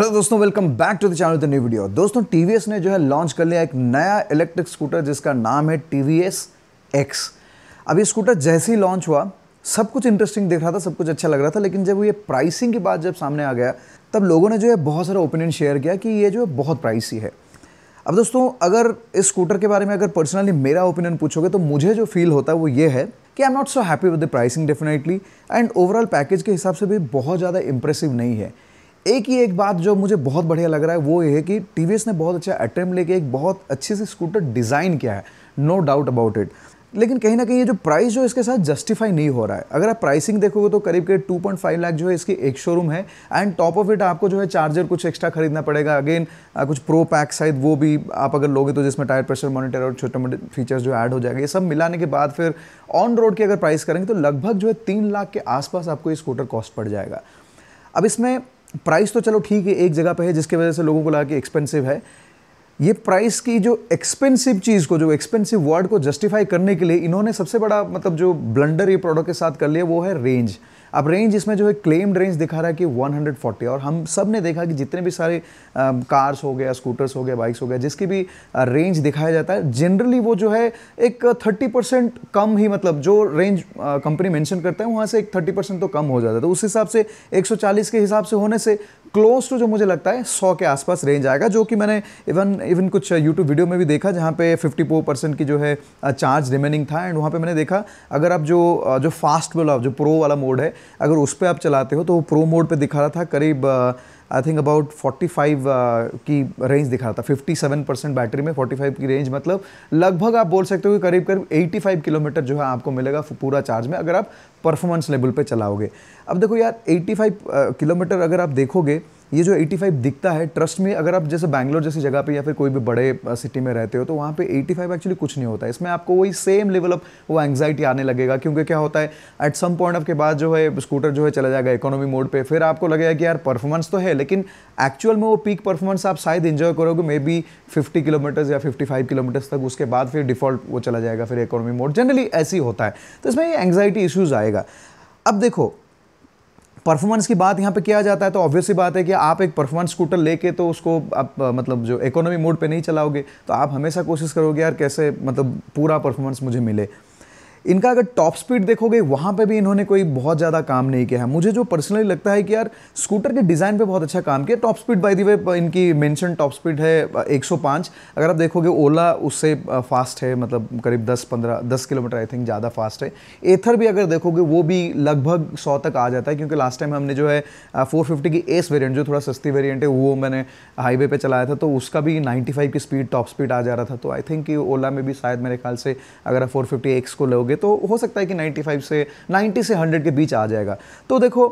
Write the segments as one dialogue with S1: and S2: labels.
S1: hello दोस्तों welcome back to the channel the new video दोस्तों TVS ने जो है लॉन्च कर लिया एक नया इलेक्ट्रिक स्कूटर जिसका नाम है टीवीएस एक्स अब ये स्कूटर जैसे ही लॉन्च हुआ सब कुछ इंटरेस्टिंग दिख रहा था सब कुछ अच्छा लग रहा था लेकिन जब ये प्राइसिंग की बात जब सामने आ गया तब लोगों ने जो है बहुत सारा ओपिनियन शेयर किया कि ये जो है बहुत प्राइसी है अब दोस्तों अगर इस स्कूटर के बारे में अगर पर्सनली मेरा ओपिनियन पूछोगे तो मुझे जो फील होता है वो ये है कि I am not so happy with the pricing definitely and overall package के हिसाब से भी बहुत ज़्यादा इंप्रेसिव नहीं है एक ही एक बात जो मुझे बहुत बढ़िया लग रहा है वो ये है कि टी ने बहुत अच्छा अटैम्प लेके एक बहुत अच्छे से स्कूटर डिज़ाइन किया है नो डाउट अबाउट इट लेकिन कहीं ना कहीं ये जो प्राइस जो इसके साथ जस्टिफाई नहीं हो रहा है अगर आप प्राइसिंग देखोगे तो करीब करीब टू पॉइंट फाइव लाख जो है इसकी एक शोरूम है एंड टॉप ऑफ इट आपको जो है चार्जर कुछ एक्स्ट्रा खरीदना पड़ेगा अगेन कुछ प्रो पैक शायद वो भी आप अगर लोगे तो जिसमें टायर प्रेशर मॉनिटर और छोटे मोटे फीचर्स जो ऐड हो जाएंगे ये सब मिलाने के बाद फिर ऑन रोड की अगर प्राइस करेंगे तो लगभग जो है तीन लाख के आसपास आपको ये स्कूटर कॉस्ट पड़ जाएगा अब इसमें प्राइस तो चलो ठीक है एक जगह पे है जिसकी वजह से लोगों को लगा कि एक्सपेंसिव है ये प्राइस की जो एक्सपेंसिव चीज़ को जो एक्सपेंसिव वर्ड को जस्टिफाई करने के लिए इन्होंने सबसे बड़ा मतलब जो ब्लंडर ये प्रोडक्ट के साथ कर लिया वो है रेंज अब रेंज इसमें जो है क्लेम्ड रेंज दिखा रहा है कि 140 और हम सब ने देखा कि जितने भी सारे आ, कार्स हो गया स्कूटर्स हो गया बाइक्स हो गया जिसकी भी रेंज दिखाया जाता है जनरली वो जो है एक थर्टी परसेंट कम ही मतलब जो रेंज कंपनी मैंशन करता है वहाँ से एक थर्टी परसेंट तो कम हो जाता है तो उस हिसाब से एक के हिसाब से होने से क्लोज टू जो मुझे लगता है सौ के आसपास रेंज आएगा जो कि मैंने इवन इवन कुछ यूट्यूब वीडियो में भी देखा जहाँ पे फिफ्टी परसेंट की जो है चार्ज रिमेनिंग था एंड वहाँ पे मैंने देखा अगर आप जो जो फास्ट वाला जो प्रो वाला मोड है अगर उस पर आप चलाते हो तो वो प्रो मोड पे दिखा रहा था करीब आई थिंक अबाउट 45 की रेंज दिखा रहा था 57 परसेंट बैटरी में 45 की रेंज मतलब लगभग आप बोल सकते हो कि करीब करीब 85 किलोमीटर जो है आपको मिलेगा पूरा चार्ज में अगर आप परफॉर्मेंस लेवल पे चलाओगे अब देखो यार 85 uh, किलोमीटर अगर आप देखोगे ये जो 85 दिखता है ट्रस्ट में अगर आप जैसे बैंगलोर जैसी जगह पे या फिर कोई भी बड़े सिटी में रहते हो तो वहाँ पे 85 एक्चुअली कुछ नहीं होता है इसमें आपको वही सेम लेवल ऑफ वो एंगजाइटी आने लगेगा क्योंकि क्या होता है एट सम पॉइंट ऑफ के बाद जो है स्कूटर जो है चला जाएगा इकोनॉमी मोड पर फिर आपको लगेगा कि यार परफॉर्मेंस तो है लेकिन एक्चुअल में वो पीक परफॉर्मेंस आप शायद इन्जॉय करोगे मे बी फिफ्टी किलोमीटर्स या फिफ्टी फाइव किलोमीटर्स तक उसके बाद फिर डिफॉल्ट वो चला जाएगा फिर इकोनॉमी मोड जनरली ऐसी होता है तो इसमें एंगजाइटी इशूज़ आएगा अब देखो परफॉर्मेंस की बात यहाँ पे किया जाता है तो ऑब्वियसली बात है कि आप एक परफॉर्मेंस स्कूटर लेके तो उसको आप मतलब जो इकोनॉमी मोड पे नहीं चलाओगे तो आप हमेशा कोशिश करोगे यार कैसे मतलब पूरा परफॉर्मेंस मुझे मिले इनका अगर टॉप स्पीड देखोगे वहाँ पे भी इन्होंने कोई बहुत ज़्यादा काम नहीं किया है मुझे जो पर्सनली लगता है कि यार स्कूटर के डिज़ाइन पे बहुत अच्छा काम किया top speed by the way इनकी मेंशन टॉप स्पीड है 105 अगर आप देखोगे ओला उससे फास्ट है मतलब करीब 10-15 10 किलोमीटर आई थिंक ज़्यादा फास्ट है एथर भी अगर देखोगे वो भी लगभग सौ तक आ जाता है क्योंकि लास्ट टाइम हमने जो है फोर की एस वेरियंट जो थोड़ा सस्ती वेरियंट है वो मैंने हाईवे पर चलाया था तो उसका भी नाइन्टी की स्पीड टॉप स्पीड आ जा रहा था तो आई थिंक ओला में भी शायद मेरे ख्याल से अगर आप फोर एक्स को लोगे तो हो सकता है कि 95 से 90 से 100 के बीच आ जाएगा तो देखो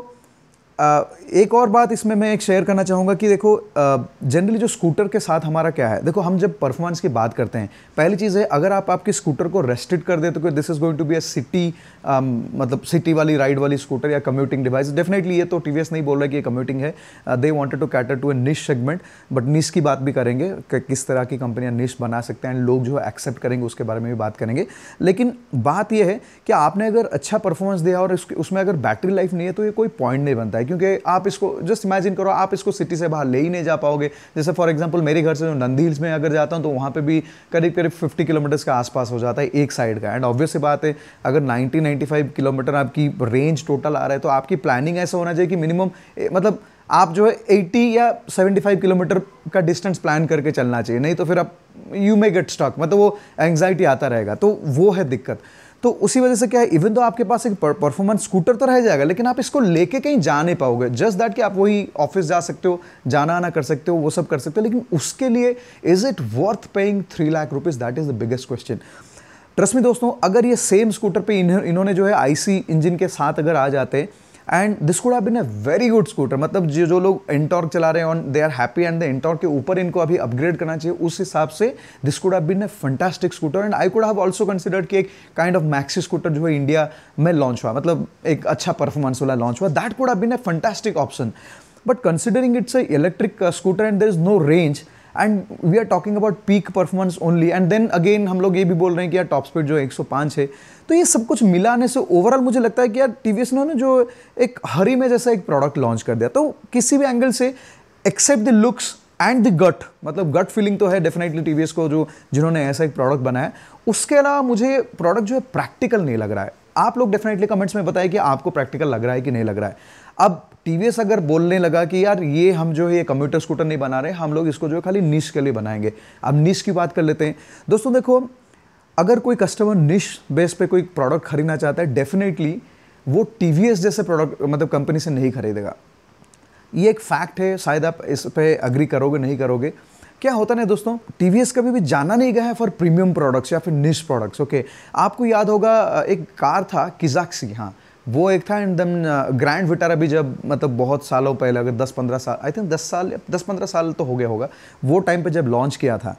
S1: एक और बात इसमें मैं एक शेयर करना चाहूँगा कि देखो जनरली जो स्कूटर के साथ हमारा क्या है देखो हम जब परफॉर्मेंस की बात करते हैं पहली चीज़ है अगर आप आपके स्कूटर को रेस्टेड कर देते तो this is going to be a city मतलब सिटी वाली राइड वाली स्कूटर या कम्यूटिंग डिवाइस डेफिनेटली ये तो टी नहीं बोल रहा कि ये कम्यूटिंग है they wanted to cater to a niche segment but निश की बात भी करेंगे कि किस तरह की कंपनियाँ निश बना सकते हैं लोग जो है एक्सेप्ट करेंगे उसके बारे में भी बात करेंगे लेकिन बात यह है कि आपने अगर अच्छा परफॉर्मेंस दिया और उसमें अगर बैटरी लाइफ नहीं है तो ये कोई पॉइंट नहीं बनता है क्योंकि आप इसको जस्ट इमेजिन करो आप इसको सिटी से बाहर ले ही नहीं जा पाओगे जैसे फॉर एग्जाम्पल मेरे घर से जो नंदी हिल्स में अगर जाता हूँ तो वहाँ पर भी करीब करीब फिफ्टी किलोमीटर्स के आसपास हो जाता है एक साइड का एंड ऑब्वियस बात है अगर नाइन्टी नाइन्टी फाइव किलोमीटर आपकी रेंज टोटल आ रहा है तो आपकी प्लानिंग ऐसा होना चाहिए कि मिनिमम मतलब आप जो है 80 या 75 किलोमीटर का डिस्टेंस प्लान करके चलना चाहिए नहीं तो फिर आप यू मे गेट स्टॉक मतलब वो एंग्जाइटी आता रहेगा तो वो है दिक्कत तो उसी वजह से क्या है इवन तो आपके पास एक परफॉर्मेंस स्कूटर तो रह जाएगा लेकिन आप इसको लेके कहीं जा नहीं पाओगे जस्ट दैट कि आप वही ऑफिस जा सकते हो जाना आना कर सकते हो वो सब कर सकते हो लेकिन उसके लिए is it worth paying three lakh rupees that is the biggest question trust में दोस्तों अगर ये सेम स्कूटर पे इन्होंने जो है आईसी इंजन के साथ अगर आ जाते हैं and this could have been a very good scooter मतलब जो जो लोग इंटॉर्क चला रहे हैं on they are happy and the NTorq के ऊपर इनको अभी अपग्रेड करना चाहिए उस हिसाब से this could have been a fantastic scooter and I could have also considered कि एक काइंड ऑफ मैक्सी स्कूटर जो है इंडिया में लॉन्च हुआ मतलब एक अच्छा परफॉर्मेंस वाला लॉन्च हुआ that could have been a fantastic option but considering it's a electric scooter and there is no range and we are talking about peak performance only and then again हम लोग ये भी बोल रहे हैं कि यार टॉप स्पीड जो है 105 है तो ये सब कुछ मिलाने से ओवरऑल मुझे लगता है कि यार टी ने जो एक हरी में जैसा एक प्रोडक्ट लॉन्च कर दिया तो किसी भी एंगल से except the looks and the gut मतलब गट फीलिंग तो है डेफिनेटली टी को जो जिन्होंने ऐसा एक प्रोडक्ट बनाया उसके अलावा मुझे प्रोडक्ट जो है प्रैक्टिकल नहीं लग रहा है आप लोग डेफिनेटली कमेंट्स में बताएं कि आपको प्रैक्टिकल लग रहा है कि नहीं लग रहा है अब टीवीएस अगर बोलने लगा कि यार ये हम जो है ये कंप्यूटर स्कूटर नहीं बना रहे हम लोग इसको जो है खाली निश के लिए बनाएंगे अब निश की बात कर लेते हैं दोस्तों देखो अगर कोई कस्टमर निश बेस पे कोई प्रोडक्ट खरीदना चाहता है डेफिनेटली वो टी जैसे प्रोडक्ट मतलब कंपनी से नहीं खरीदेगा ये एक फैक्ट है शायद आप इस पर अग्री करोगे नहीं करोगे क्या होता ना दोस्तों टी कभी भी जाना नहीं गया है फॉर प्रीमियम प्रोडक्ट्स या फिर निश प्रोडक्ट्स ओके आपको याद होगा एक कार था किजाक्सी हाँ वो एक था एंड देन ग्रैंड विटारा भी जब मतलब बहुत सालों पहले अगर 10-15 साल आई थिंक 10 साल 10-15 साल तो हो गया होगा वो टाइम पे जब लॉन्च किया था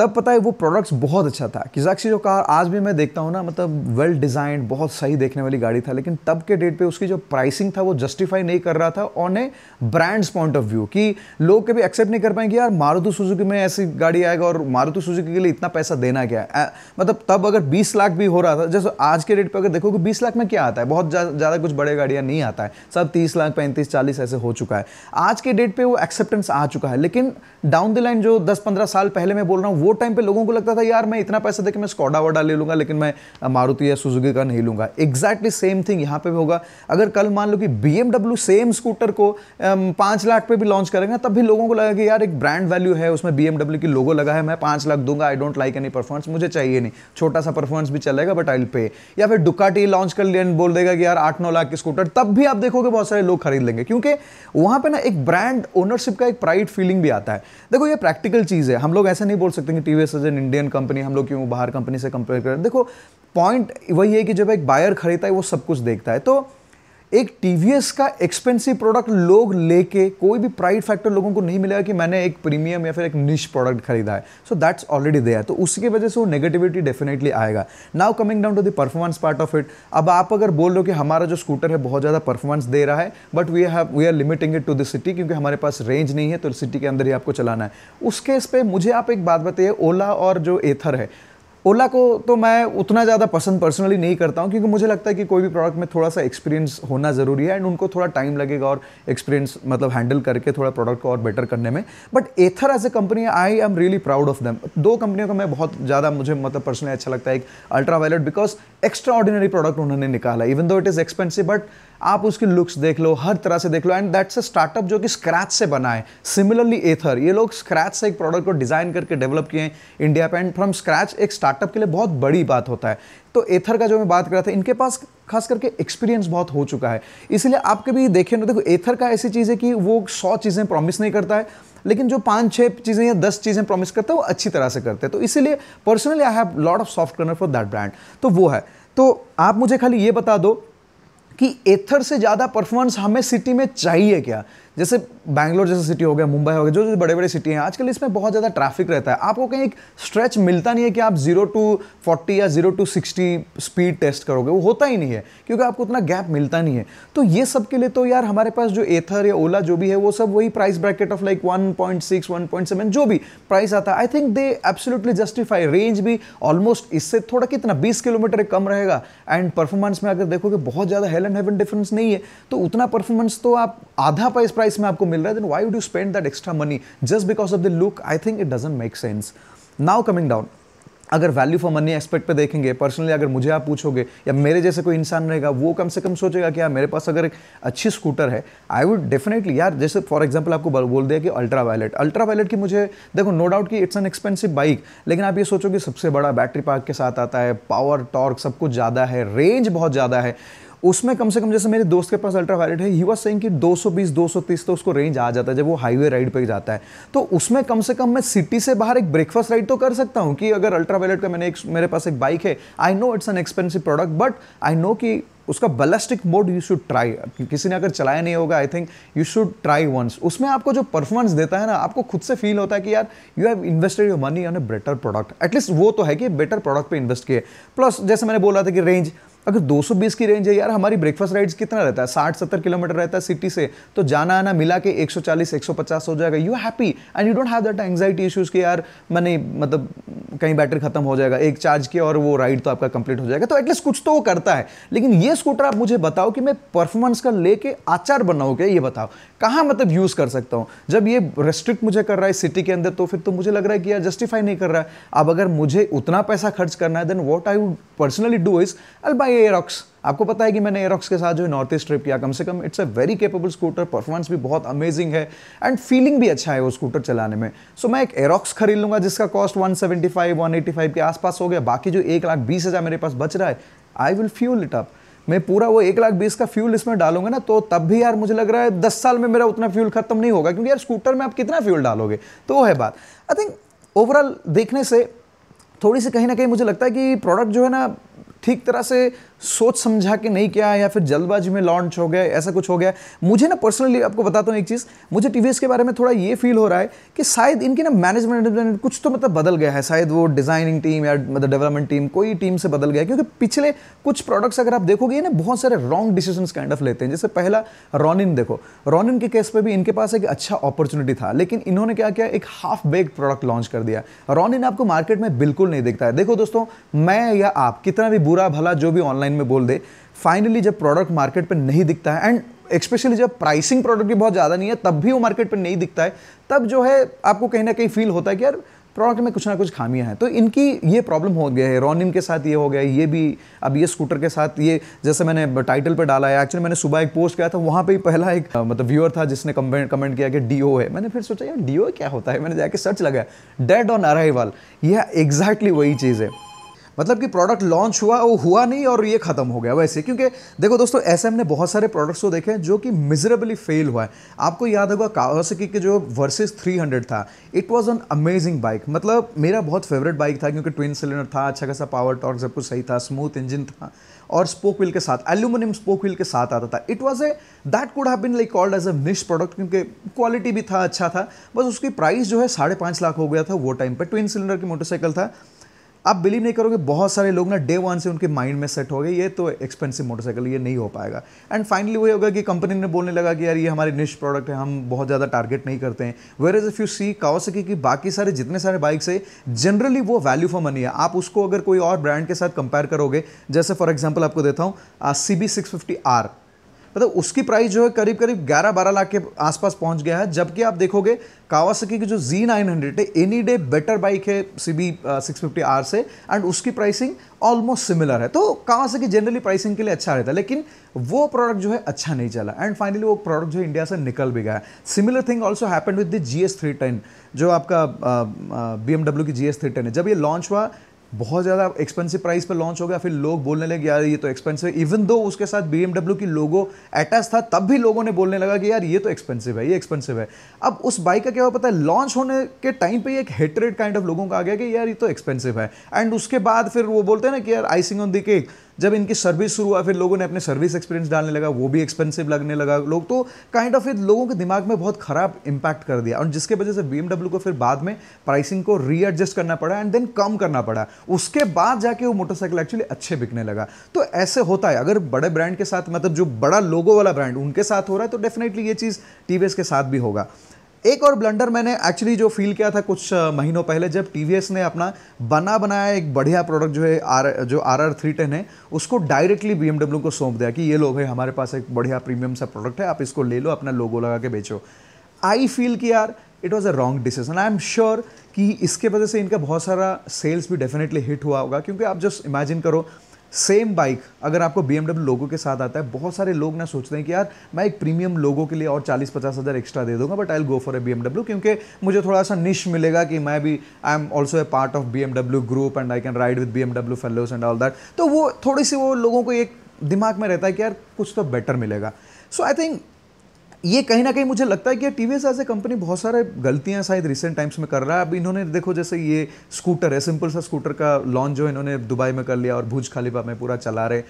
S1: तब पता है वो प्रोडक्ट्स बहुत अच्छा था किजाक्सी जो कार आज भी मैं देखता हूँ ना मतलब वेल डिज़ाइंड बहुत सही देखने वाली गाड़ी था लेकिन तब के डेट पे उसकी जो प्राइसिंग था वो जस्टिफाई नहीं कर रहा था on a brand's point of view कि लोग कभी एक्सेप्ट नहीं कर पाएंगे यार मारुति सुजुकी में ऐसी गाड़ी आएगा और मारुति सुजुकी के लिए इतना पैसा देना क्या है मतलब तब अगर बीस लाख भी हो रहा था जैसे आज के डेट पर अगर देखोगे बीस लाख में क्या आता है बहुत ज़्यादा कुछ बड़े गाड़ियाँ नहीं आता है सब तीस लाख पैंतीस चालीस ऐसे हो चुका है आज के डेट पर वो एक्सेप्टेंस आ चुका है लेकिन डाउन द लाइन जो दस पंद्रह साल पहले मैं बोल रहा हूँ वो वो टाइम पे लोगों को लगता था यार मैं इतना पैसा देकर मैं स्कॉडा वाडा ले लूंगा लेकिन मैं मारुति या सुजुकी का नहीं लूंगा एग्जैक्टली सेम थिंग यहाँ पे भी होगा अगर कल मान लो कि बी सेम स्कूटर को पाँच लाख पे भी लॉन्च करेंगे तब भी लोगों को लगा कि यार एक ब्रांड वैल्यू है उसमें बी की लोगो लगा है मैं पाँच लाख दूंगा I don't like any performance मुझे चाहिए नहीं छोटा सा परफॉर्मेंस भी चलेगा बट आई पे या फिर डुकाटी लॉन्च कर लिया बोल देगा कि यार आठ नौ लाख की स्कूटर तब भी आप देखोगे बहुत सारे लोग खरीद लेंगे क्योंकि वहाँ पर ना एक ब्रांड ओनरशिप का एक प्राइड फीलिंग भी आता है देखो ये प्रैक्टिकल चीज़ है हम लोग ऐसा नहीं बोल सकते कि T as an Indian company हम लोग क्यों बाहर कंपनी से कंपेयर करें देखो पॉइंट वही है कि जब एक बायर खरीदता है वो सब कुछ देखता है तो एक टी का एक्सपेंसिव प्रोडक्ट लोग लेके कोई भी प्राइड फैक्टर लोगों को नहीं मिलेगा कि मैंने एक प्रीमियम या फिर एक निश प्रोडक्ट खरीदा है सो दैट्स ऑलरेडी देयर तो उसकी वजह से वो नेगेटिविटी डेफिनेटली आएगा now coming down to the performance part of it अब आप अगर बोल रहे हो कि हमारा जो स्कूटर है बहुत ज़्यादा परफॉर्मेंस दे रहा है but we have we are limiting it to the city क्योंकि हमारे पास रेंज नहीं है तो सिटी के अंदर ही आपको चलाना है उस केस पे मुझे आप एक बात बताइए ओला और जो एथर है ओला को तो मैं उतना ज़्यादा पसंद पर्सनली नहीं करता हूँ क्योंकि मुझे लगता है कि कोई भी प्रोडक्ट में थोड़ा सा एक्सपीरियंस होना ज़रूरी है एंड उनको थोड़ा टाइम लगेगा और एक्सपीरियंस मतलब हैंडल करके थोड़ा प्रोडक्ट को और बेटर करने में but Ather as a company I am really proud of them दो कंपनियों का मैं बहुत ज़्यादा मुझे मतलब पर्सनली अच्छा लगता है एक ultra violet because extraordinary product उन्होंने निकाला even though it is expensive but आप उसकी लुक्स देख लो हर तरह से देख लो एंड दैट्स अ स्टार्टअप जो कि स्क्रैच से बना है सिमिलरली एथर ये लोग स्क्रैच से एक प्रोडक्ट को डिज़ाइन करके डेवलप किए हैं इंडिया पे एंड फ्रॉम स्क्रैच एक स्टार्टअप के लिए बहुत बड़ी बात होता है तो एथर का जो मैं बात कर रहा था इनके पास खास करके एक्सपीरियंस बहुत हो चुका है इसलिए आप कभी देखें ना तो देखो एथर का ऐसी चीज़ है कि वो सौ चीज़ें प्रॉमिस नहीं करता है लेकिन जो पाँच छः चीज़ें या दस चीज़ें प्रॉमिस करता है वो अच्छी तरह से करते हैं तो इसीलिए personally I have lot of soft corner for that brand तो वो है तो आप मुझे खाली ये बता दो कि एथर से ज़्यादा परफॉर्मेंस हमें सिटी में चाहिए क्या जैसे बैंगलोर जैसे सिटी हो गया मुंबई हो गया जो जो बड़े बड़े सिटी हैं आजकल इसमें बहुत ज़्यादा ट्रैफिक रहता है आपको कहीं एक स्ट्रेच मिलता नहीं है कि आप जीरो टू फोर्टी या zero to sixty speed test करोगे वो होता ही नहीं है क्योंकि आपको उतना गैप मिलता नहीं है तो ये सब के लिए तो यार हमारे पास जो एथर या ओला जो भी है वो सब वही price bracket of like point seven जो भी प्राइस आता है I think they absolutely justify range भी ऑलमोस्ट इससे थोड़ा कितना बीस किलोमीटर कम रहेगा एंड परफॉर्मेंस में अगर देखोगे बहुत ज़्यादा हेल एंड हेवन डिफरेंस नहीं है तो उतना परफॉर्मेंस तो आप आधा प्राइस प्राइस में आपको मिल रहा है then why would you spend that extra money just because of the look I think it doesn't make sense now coming down अगर वैल्यू फॉर मनी एस्पेक्ट पे देखेंगे पर्सनली अगर मुझे आप पूछोगे या मेरे जैसे कोई इंसान रहेगा वो कम से कम सोचेगा कि यार मेरे पास अगर एक अच्छी स्कूटर है आई वुड डेफिनेटली यार जैसे फॉर एग्जांपल आपको बोल दिया कि अल्ट्रा वायलेट अल्ट्रा वायलेट की मुझे देखो नो डाउट कि इट्स एन एक्सपेंसिव बाइक लेकिन आप ये सोचोगे सबसे बड़ा बैटरी पार्क के साथ आता है पावर टॉर्क सब कुछ ज़्यादा है रेंज बहुत ज़्यादा है उसमें कम से कम जैसे मेरे दोस्त के पास अल्ट्रा वायलेट है ही वॉज सेइंग कि 220 230 तो उसको रेंज आ जाता है जब वो हाईवे राइड पर जाता है तो उसमें कम से कम मैं सिटी से बाहर एक ब्रेकफास्ट राइड तो कर सकता हूँ कि अगर अल्ट्रा वायलेट का मैंने एक मेरे पास एक बाइक है I know it's an expensive product but I know कि उसका ballistic mode you should try किसी ने अगर चलाया नहीं होगा I think you should try once उसमें आपको जो परफॉर्मेंस देता है ना आपको खुद से फील होता है कि यार you have invested your money on a better product at least वो तो है कि बेटर प्रोडक्ट पे इन्वेस्ट किए प्लस जैसे मैंने बोला था कि रेंज अगर 220 की रेंज है यार हमारी ब्रेकफास्ट राइड्स कितना रहता है साठ सत्तर किलोमीटर रहता है सिटी से तो जाना आना मिला के 140 150 हो जाएगा you happy and you don't have that anxiety issues कि यार मैंने मतलब कहीं बैटरी खत्म हो जाएगा एक चार्ज किया और वो राइड तो आपका कंप्लीट हो जाएगा तो एटलीस्ट कुछ तो वो करता है लेकिन ये स्कूटर आप मुझे बताओ कि मैं परफॉर्मेंस का लेके आचार बनाऊ क्या ये बताओ कहाँ मतलब यूज़ कर सकता हूँ जब ये रेस्ट्रिक्ट मुझे कर रहा है सिटी के अंदर तो फिर तो मुझे लग रहा है कि यार जस्टिफाई नहीं कर रहा है अब अगर मुझे उतना पैसा खर्च करना है then what I would personally do is I'll buy Aerox आपको पता है कि मैंने एरॉक्स के साथ जो है नॉर्थ ईस्ट ट्रिप किया कम से कम it's a very capable scooter performance भी बहुत अमेजिंग है एंड फीलिंग भी अच्छा है वो स्कूटर चलाने में सो so, मैं एक एरॉक्स खरीद लूंगा जिसका कॉस्ट 175 185 के आसपास हो गया बाकी जो एक लाख बीस हज़ार मेरे पास बच रहा है I will fuel it up मैं पूरा वो एक लाख बीस का फ्यूल इसमें डालूंगा ना तो तब भी यार मुझे लग रहा है दस साल में मेरा उतना फ्यूल खत्म नहीं होगा क्योंकि यार स्कूटर में आप कितना फ्यूल डालोगे तो वो है बात आई थिंक ओवरऑल देखने से थोड़ी सी कहीं ना कहीं मुझे लगता है कि प्रोडक्ट जो है ना ठीक तरह से सोच समझा के नहीं किया या फिर जल्दबाजी में लॉन्च हो गया ऐसा कुछ हो गया मुझे ना पर्सनली आपको बताता हूँ एक चीज़ मुझे टी के बारे में थोड़ा ये फील हो रहा है कि शायद इनके ना मैनेजमेंट कुछ तो मतलब बदल गया है शायद वो डिज़ाइनिंग टीम या मतलब डेवलपमेंट टीम कोई टीम से बदल गया क्योंकि पिछले कुछ प्रोडक्ट्स अगर आप देखोगे ना बहुत सारे रॉन्ग डिसीजन काइंड ऑफ लेते हैं जैसे पहला रॉनिन देखो रॉनिन के केस पर भी इनके पास एक अच्छा अपॉर्चुनिटी था लेकिन इन्होंने क्या किया एक हाफ बेग प्रोडक्ट लॉन्च कर दिया रॉनिन आपको मार्केट में बिल्कुल नहीं दिखता है देखो दोस्तों मैं या आप कितना भी बुरा भला जो भी ऑनलाइन लाइन में बोल दे फाइनली जब प्रोडक्ट मार्केट पर नहीं दिखता है एंड स्पेशली जब प्राइसिंग प्रोडक्ट की बहुत ज़्यादा नहीं है तब भी वो मार्केट पर नहीं दिखता है तब जो है आपको कहीं ना कहीं फील होता है कि यार प्रोडक्ट में कुछ ना कुछ खामियां हैं तो इनकी ये प्रॉब्लम हो गया है रॉनिम के साथ ये हो गया ये भी अब ये स्कूटर के साथ ये जैसे मैंने टाइटल पे डाला है एक्चुअली मैंने सुबह एक पोस्ट किया था वहाँ पे ही पहला एक मतलब व्यूअर था जिसने कमेंट कमेंट किया कि डी है मैंने फिर सोचा यार डी क्या होता है मैंने जाके सर्च लगाया डेड ऑन अराइवल यह एग्जैक्टली वही चीज़ है मतलब कि प्रोडक्ट लॉन्च हुआ वो हुआ नहीं और ये ख़त्म हो गया वैसे क्योंकि देखो दोस्तों ऐसे हमने बहुत सारे प्रोडक्ट्स को देखे जो कि मिजरेबली फेल हुआ है आपको याद होगा कावासकी के जो वर्सेस 300 था it was an amazing bike मतलब मेरा बहुत फेवरेट बाइक था क्योंकि ट्विन सिलेंडर था अच्छा खासा पावर टॉर्क सब कुछ सही था स्मूथ इंजन था और स्पोक व्हील के साथ एल्यूमिनियम स्पोक व्हील के साथ आता था it was a that could have been like called as a niche product क्योंकि क्वालिटी भी था अच्छा था बस उसकी प्राइस जो है साढ़े पाँच लाख हो गया था वो टाइम पर ट्विन सिलेंडर की मोटरसाइकिल था आप बिलीव नहीं करोगे बहुत सारे लोग ना डे वन से उनके माइंड में सेट हो गए ये तो एक्सपेंसिव मोटरसाइकिल ये नहीं हो पाएगा एंड फाइनली वही होगा कि कंपनी ने बोलने लगा कि यार ये हमारे निश प्रोडक्ट है हम बहुत ज़्यादा टारगेट नहीं करते हैं where is if you see सके कि बाकी सारे जितने सारे बाइक्स है जनरली वो वैल्यू फॉर मनी है आप उसको अगर कोई और ब्रांड के साथ कंपेयर करोगे जैसे फॉर एग्जाम्पल आपको देता हूँ C B six fifty R मतलब उसकी प्राइस जो है करीब करीब 11-12 लाख के आसपास पहुंच गया है जबकि आप देखोगे कावासकी की जो जी नाइन हंड्रेड है एनी डे बेटर बाइक है C B six fifty R से एंड उसकी प्राइसिंग ऑलमोस्ट सिमिलर है तो कावासकी जनरली प्राइसिंग के लिए अच्छा रहता है लेकिन वो प्रोडक्ट जो है अच्छा नहीं चला एंड फाइनली वो प्रोडक्ट जो है इंडिया से निकल भी गया similar thing also happen with the G S three ten जो आपका बी uh, एमडब्ल्यू uh, की जी एस थ्री टेन है जब ये लॉन्च हुआ बहुत ज़्यादा एक्सपेंसिव प्राइस पर लॉन्च हो गया फिर लोग बोलने लगे यार ये तो एक्सपेंसिव इवन दो उसके साथ बी की लोगो अटैच था तब भी लोगों ने बोलने लगा कि यार ये तो एक्सपेंसिव है ये एक्सपेंसिव है अब उस बाइक का क्या हुआ पता है लॉन्च होने के टाइम पे एक हेटरेड काइंड ऑफ लोगों का आ गया कि यार ये तो एक्सपेंसिव है एंड उसके बाद फिर वो बोलते हैं ना कि यार आइसिंग ऑन द केक जब इनकी सर्विस शुरू हुआ फिर लोगों ने अपने सर्विस एक्सपीरियंस डालने लगा वो भी एक्सपेंसिव लगने लगा लोग तो काइंड ऑफ इट लोगों के दिमाग में बहुत ख़राब इम्पैक्ट कर दिया और जिसके वजह से बी को फिर बाद में प्राइसिंग को रीएडजस्ट करना पड़ा एंड देन कम करना पड़ा उसके बाद जाके वो मोटरसाइकिल एक्चुअली अच्छे बिकने लगा तो ऐसे होता है अगर बड़े ब्रांड के साथ मतलब जो बड़ा लोगो वाला ब्रांड उनके साथ हो रहा है तो डेफिनेटली ये चीज़ टी के साथ भी होगा एक और ब्लंडर मैंने एक्चुअली जो फील किया था कुछ महीनों पहले जब टी ने अपना बना बनाया एक बढ़िया प्रोडक्ट जो है आर जो आर आर थ्री टेन है उसको डायरेक्टली बी को सौंप दिया कि ये लोग भाई हमारे पास एक बढ़िया प्रीमियम सा प्रोडक्ट है आप इसको ले लो अपना लोगो लगा के बेचो आई फील कि यार it was a wrong decision I am sure कि इसके वजह से इनका बहुत सारा सेल्स भी डेफिनेटली हिट हुआ होगा क्योंकि आप जस्ट इमेजिन करो सेम बाइक अगर आपको बी लोगों के साथ आता है बहुत सारे लोग ना सोचते हैं कि यार मैं एक प्रीमियम लोगों के लिए और चालीस पचास हज़ार एक्स्ट्रा दे दूंगा but I go for a B क्योंकि मुझे थोड़ा सा निश मिलेगा कि मैं भी I am also a part of B group and I can ride with BMW fellows and all that तो वो थोड़ी सी वो लोगों को एक दिमाग में रहता है कि यार कुछ तो बेटर मिलेगा सो आई थिंक ये कहीं ना कहीं मुझे लगता है कि T V S as a company बहुत सारे गलतियां शायद रिसेंट टाइम्स में कर रहा है अब इन्होंने देखो जैसे ये स्कूटर है सिंपल सा स्कूटर का लॉन्च जो इन्होंने दुबई में कर लिया और भुज खालीपा में पूरा चला रहे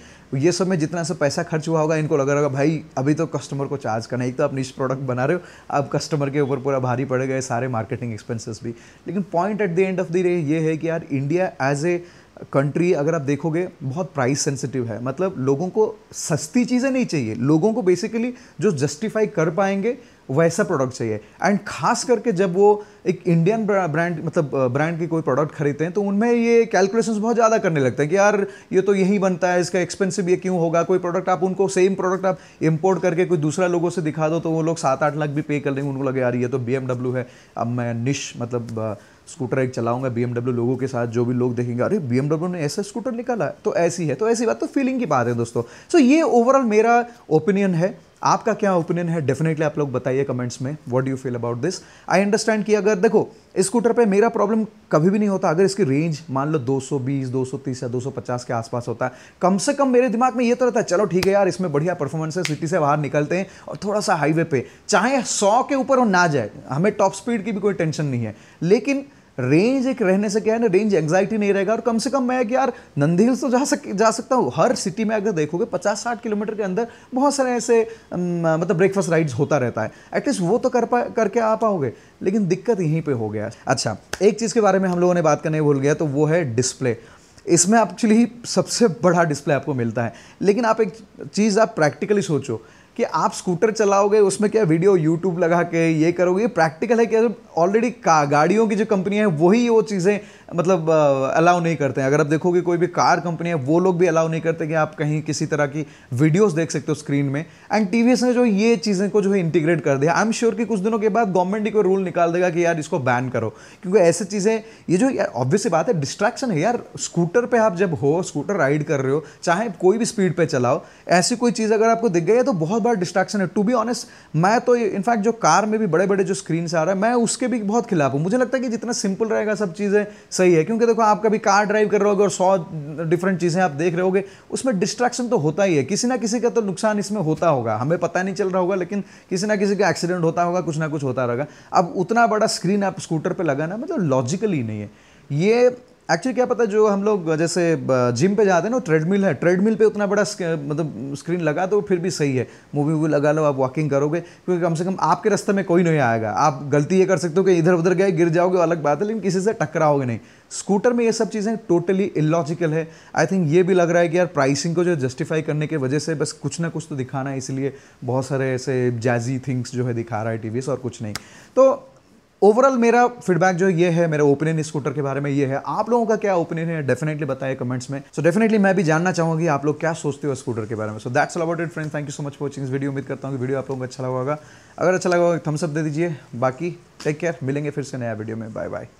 S1: ये सब में जितना सा पैसा खर्च हुआ होगा इनको रहा होगा भाई अभी तो कस्टमर को चार्ज करना एक तो आप निश प्रोडक्ट बना रहे हो अब कस्टमर के ऊपर पूरा भारी पड़ गए सारे मार्केटिंग एक्सपेंसेस भी लेकिन point at the end of the day ये है कि यार इंडिया एज ए कंट्री अगर आप देखोगे बहुत प्राइस सेंसिटिव है मतलब लोगों को सस्ती चीज़ें नहीं चाहिए लोगों को बेसिकली जो जस्टिफाई कर पाएंगे वैसा प्रोडक्ट चाहिए एंड खास करके जब वो एक इंडियन ब्रांड मतलब ब्रांड के कोई प्रोडक्ट खरीदते हैं तो उनमें ये कैलकुलेशंस बहुत ज़्यादा करने लगते हैं कि यार ये तो यही बनता है इसका एक्सपेंसिव ये क्यों होगा कोई प्रोडक्ट आप उनको सेम प्रोडक्ट आप इम्पोर्ट करके कोई दूसरा लोगों से दिखा दो तो वो लोग सात आठ लाख भी पे कर देंगे उनको लगे यार ये तो बी है अब मैं निश मतलब स्कूटर एक चलाऊंगा बी लोगों के साथ जो भी लोग देखेंगे अरे बी ने ऐसा स्कूटर निकाला है तो ऐसी है तो ऐसी बात तो फीलिंग की बात है दोस्तों सो so, ये ओवरऑल मेरा ओपिनियन है आपका क्या ओपिनियन है डेफिनेटली आप लोग बताइए कमेंट्स में what do you feel about this I understand कि अगर देखो स्कूटर पे मेरा प्रॉब्लम कभी भी नहीं होता अगर इसकी रेंज मान लो 220, 230 या 250 के आसपास होता है कम से कम मेरे दिमाग में ये तो रहता है चलो ठीक है यार इसमें बढ़िया परफॉर्मेंस है सिटी से बाहर निकलते हैं और थोड़ा सा हाईवे पे चाहे सौ के ऊपर वो ना जाए हमें टॉप स्पीड की भी कोई टेंशन नहीं है लेकिन रेंज एक रहने से क्या है ना रेंज एंग्जाइटी नहीं रहेगा और कम से कम मैं यार नंदी हिल्स तो जा सक जा सकता हूँ हर सिटी में अगर देखोगे 50-60 किलोमीटर के अंदर बहुत सारे ऐसे मतलब ब्रेकफास्ट राइड्स होता रहता है एटलीस्ट वो तो कर पा करके आ पाओगे लेकिन दिक्कत यहीं पर हो गया अच्छा एक चीज़ के बारे में हम लोगों ने बात करने भूल गया तो वो है डिस्प्ले इसमें एक्चुअली सबसे बड़ा डिस्प्ले आपको मिलता है लेकिन आप एक चीज़ आप प्रैक्टिकली सोचो कि आप स्कूटर चलाओगे उसमें क्या वीडियो यूट्यूब लगा के ये करोगे ये प्रैक्टिकल है कि ऑलरेडी गाड़ियों की जो कंपनियां हैं वही वो चीज़ें मतलब अलाउ नहीं करते हैं अगर आप देखोगे कोई भी कार कंपनी है वो लोग भी अलाउ नहीं करते कि आप कहीं किसी तरह की वीडियोस देख सकते हो स्क्रीन में एंड टी ने जो ये चीज़ें को जो है इंटीग्रेट कर दिया आई एम श्योर कि कुछ दिनों के बाद गवर्नमेंट ही कोई रूल निकाल देगा कि यार इसको बैन करो क्योंकि ऐसे चीज़ें ये जो ऑब्वियस बात है डिस्ट्रैक्शन है यार स्कूटर पर आप जब हो स्कूटर राइड कर रहे हो चाहे कोई भी स्पीड पर चलाओ ऐसी कोई चीज़ अगर आपको दिख गई है तो बहुत बड़ा डिस्ट्रैक्शन है टू बी ऑनेस्ट मैं तो इनफैक्ट जो कार में भी बड़े बड़े जो स्क्रीन से आ रहा है मैं उसके भी बहुत खिलाफ हूँ मुझे लगता है कि जितना सिंपल रहेगा सब चीज़ें सही है क्योंकि देखो आप कभी कार ड्राइव कर रहे हो और सौ डिफरेंट चीज़ें आप देख रहे होगे उसमें डिस्ट्रैक्शन तो होता ही है किसी ना किसी का तो नुकसान इसमें होता होगा हमें पता नहीं चल रहा होगा लेकिन किसी ना किसी का एक्सीडेंट होता होगा कुछ ना कुछ होता रहेगा अब उतना बड़ा स्क्रीन आप स्कूटर पर लगाना मतलब लॉजिकली नहीं है ये एक्चुअली क्या पता जो हम लोग जैसे जिम पे जाते हैं ना ट्रेडमिल है ट्रेडमिल पे उतना बड़ा मतलब स्क्रीन लगा तो फिर भी सही है मूवी वूवी लगा लो आप वॉकिंग करोगे क्योंकि कम से कम आपके रास्ते में कोई नहीं आएगा आप गलती ये कर सकते हो कि इधर उधर गए गिर जाओगे अलग बात है लेकिन किसी से टकराओगे नहीं स्कूटर में ये सब चीज़ें टोटली इलॉजिकल है आई थिंक ये भी लग रहा है कि यार प्राइसिंग को जो जस्टिफाई करने की वजह से बस कुछ ना कुछ तो दिखाना है इसलिए बहुत सारे ऐसे जैजी थिंग्स जो है दिखा रहा है टी और कुछ नहीं तो ओवरऑल मेरा फीडबैक जो ये है मेरा ओपिनियन स्कूटर के बारे में ये है आप लोगों का क्या ओपिनियन है डेफिनेटली बताए कमेंट्स में सो so डेफिनेटली मैं भी जानना चाहूँगी आप लोग क्या सोचते हो स्कूटर के बारे में so that's about it friends thank you so much watching video उम्मीद करता हूँ कि वीडियो आप लोगों को अच्छा लगा होगा अगर अच्छा लगा होगा थम्सअप दे दीजिए बाकी टेक केयर मिलेंगे फिर से नया वीडियो में बाय बाय